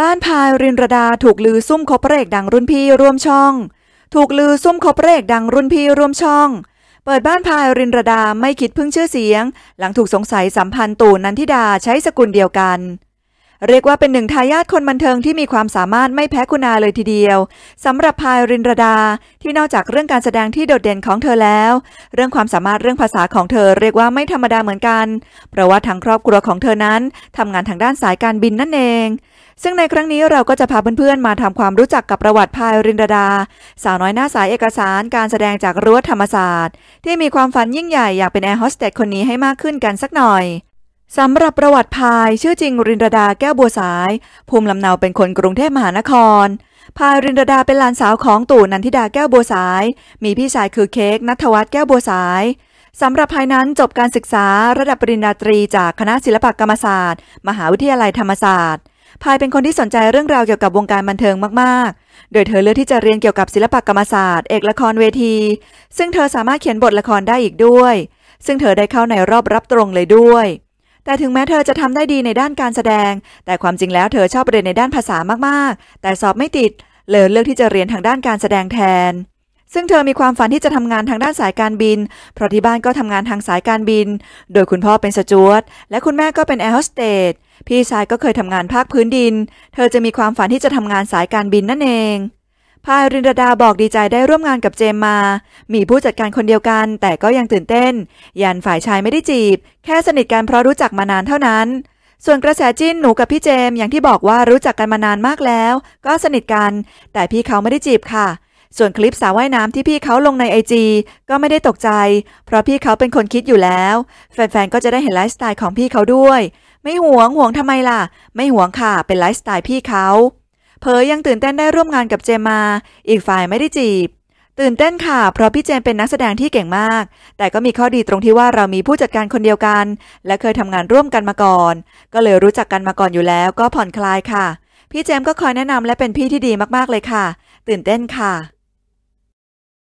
บ้านพายรินระดาถูกลือซุ่มคบพรอกดังรุ่นพี่ร่วมช่อง ถูกลือซุ่มคบพรอกดังรุ่นพี่ร่วมช่อง เปิดบ้านพายรินระดาไม่คิดพึ่งชื่อเสียง หลังถูกสงสัยสัมพันธ์ตู่นันทิดาใช้สกุลเดียวกัน เรียกว่าเป็นหนึ่งทายาทคนบันเทิงที่มีความสามารถไม่แพ้คุณาเลยทีเดียวสำหรับพายรินระดาที่นอกจากเรื่องการแสดงที่โดดเด่นของเธอแล้ว เรื่องความสามารถเรื่องภาษาของเธอเรียกว่าไม่ธรรมดาเหมือนกัน เพราะว่าทางครอบครัวของเธอนั้นทำงานทางด้านสายการบินนั่นเองซึ่งในครั้งนี้เราก็จะพาเพื่อนๆมาทำความรู้จักกับประวัติพายรินดาดา สาวน้อยหน้าสายเอกสารการแสดงจากรั้วธรรมศาสตร์ ที่มีความฝันยิ่งใหญ่อยากเป็นแอร์โฮสเตสคนนี้ให้มากขึ้นกันสักหน่อยสำหรับประวัติพายชื่อจริงรินดาดาแก้วบัวสาย ภูมิลำเนาเป็นคนกรุงเทพมหานครพายรินดาเป็นหลานสาวของตู่นันทิดาแก้วบัวสาย มีพี่ชายคือเค้กนัทวัฒน์แก้วบัวสายสำหรับภายนั้นจบการศึกษา ระดับปริญญาตรีจากคณะศิลปกรรมศาสตร์ มหาวิทยาลัยธรรมศาสตร์พายเป็นคนที่สนใจเรื่องราวเกี่ยวกับวงการบันเทิงมาก ๆ โดยเธอเลือกที่จะเรียนเกี่ยวกับศิลปกรรมศาสตร์ เอกละครเวที ซึ่งเธอสามารถเขียนบทละครได้อีกด้วย ซึ่งเธอได้เข้าในรอบรับตรงเลยด้วย แต่ถึงแม้เธอจะทำได้ดีในด้านการแสดง แต่ความจริงแล้วเธอชอบเรียนในด้านภาษามาก ๆ แต่สอบไม่ติด เลยเลือกที่จะเรียนทางด้านการแสดงแทนซึ่งเธอมีความฝันที่จะทำงานทางด้านสายการบิน เพราะที่บ้านก็ทำงานทางสายการบิน โดยคุณพ่อเป็นสจวตและคุณแม่ก็เป็นแอร์โฮสเตสพี่ชายก็เคยทำงานภาคพื้นดิน เธอจะมีความฝันที่จะทำงานสายการบินนั่นเอง พายรินดาดาบอกดีใจได้ร่วมงานกับเจมมา มีผู้จัดการคนเดียวกันแต่ก็ยังตื่นเต้น ยันฝ่ายชายไม่ได้จีบ แค่สนิทกันเพราะรู้จักมานานเท่านั้น ส่วนกระแสจิ้นหนูกับพี่เจมอย่างที่บอกว่ารู้จักกันมานานมากแล้ว ก็สนิทกัน แต่พี่เขาไม่ได้จีบค่ะส่วนคลิปสาวว่ายน้ำที่พี่เขาลงในไอจีก็ไม่ได้ตกใจ เพราะพี่เขาเป็นคนคิดอยู่แล้ว แฟนๆก็จะได้เห็นไลฟ์สไตล์ของพี่เขาด้วย ไม่ห่วงห่วงทำไมล่ะ ไม่ห่วงค่ะ เป็นไลฟ์สไตล์พี่เขาเผยยังตื่นเต้นได้ร่วมงานกับเจมา อีกฝ่ายไม่ได้จีบ ตื่นเต้นค่ะ เพราะพี่เจมเป็นนักแสดงที่เก่งมาก แต่ก็มีข้อดีตรงที่ว่าเรามีผู้จัดการคนเดียวกัน และเคยทำงานร่วมกันมาก่อน ก็เลยรู้จักกันมาก่อนอยู่แล้ว ก็ผ่อนคลายค่ะ พี่เจมก็คอยแนะนำและเป็นพี่ที่ดีมากๆเลยค่ะ ตื่นเต้นค่ะ